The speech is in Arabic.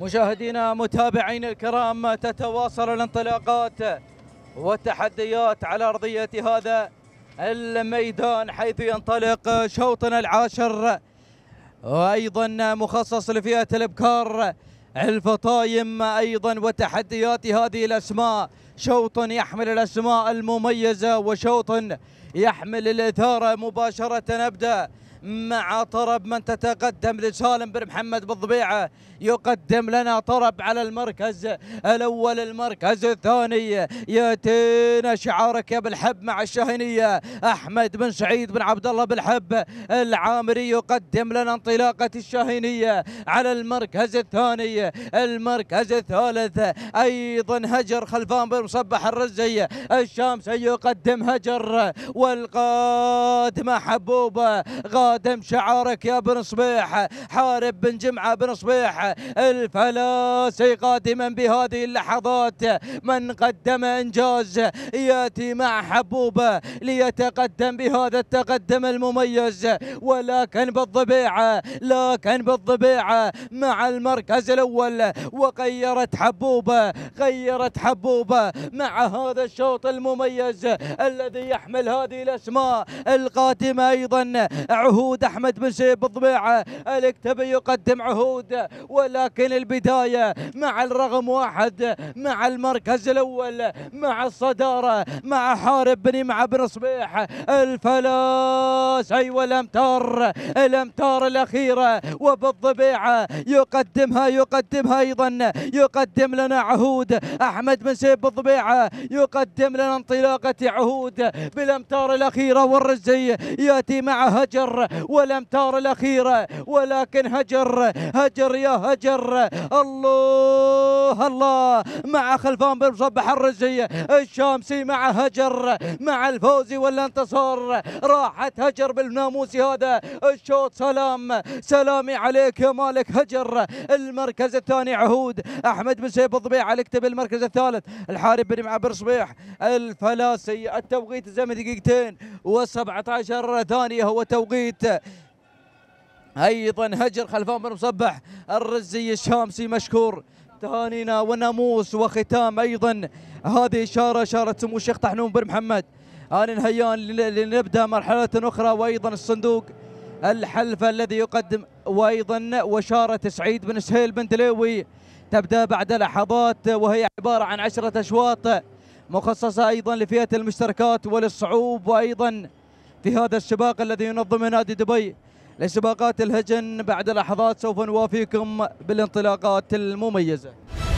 مشاهدينا متابعينا الكرام تتواصل الانطلاقات والتحديات على أرضية هذا الميدان حيث ينطلق شوطنا العاشر وأيضا مخصص لفئة الابكار الفطايم أيضا وتحديات هذه الأسماء شوط يحمل الأسماء المميزة وشوط يحمل الإثارة مباشرة نبدأ مع طرب من تتقدم لسالم بن محمد بالضبيعه يقدم لنا طرب على المركز الاول المركز الثاني ياتينا شعارك يا بالحب مع الشاهينيه احمد بن سعيد بن عبد الله بالحب العامري يقدم لنا انطلاقه الشاهينيه على المركز الثاني المركز الثالث ايضا هجر خلفان بن مصبح الرزي الشامسي يقدم هجر والقادمه حبوبه قادم شعارك يا بن صبيح حارب بن جمعة بن صبيح الفلاسي قادما بهذه اللحظات من قدم إنجاز يأتي مع حبوبة ليتقدم بهذا التقدم المميز ولكن بالضبيعة لكن بالضبيعة مع المركز الأول وغيرت حبوبة غيرت حبوبة مع هذا الشوط المميز الذي يحمل هذه الأسماء القادمة أيضا عهود عهود احمد بن شيب الضبيعه الكتبي يقدم عهود ولكن البدايه مع الرقم واحد مع المركز الاول مع الصداره مع حارب بن مع بن صبيح الفلاس ايوه الامتار الامتار الاخيره وبالضبيعه يقدمها يقدمها ايضا يقدم لنا عهود احمد بن شيب الضبيعه يقدم لنا انطلاقه عهود بالامتار الاخيره والرزي ياتي مع هجر والامتار الاخيره ولكن هجر هجر يا هجر الله الله مع خلفان بن مصبح الرزي الشامسي مع هجر مع الفوز والانتصار راحت هجر بالناموس هذا الشوط سلام سلامي عليك يا مالك هجر المركز الثاني عهود احمد بن سيف الضبيعه اكتب المركز الثالث الحارب بن معبر صبيح الفلاسي التوقيت الزمني دقيقتين و17 ثانيه هو توقيت حتى ايضا هجر خلفان بن مصبح الرزي الشامسي مشكور تهانينا وناموس وختام ايضا هذه اشاره اشاره سمو الشيخ طحنون بن محمد ال نهيان لنبدا مرحله اخرى وايضا الصندوق الحلفه الذي يقدم وايضا وشاره سعيد بن سهيل بن دليوي تبدا بعد لحظات وهي عباره عن عشره اشواط مخصصه ايضا لفئه المشتركات وللصعوب وايضا في هذا السباق الذي ينظمه نادي دبي لسباقات الهجن بعد لحظات سوف نوافيكم بالانطلاقات المميزة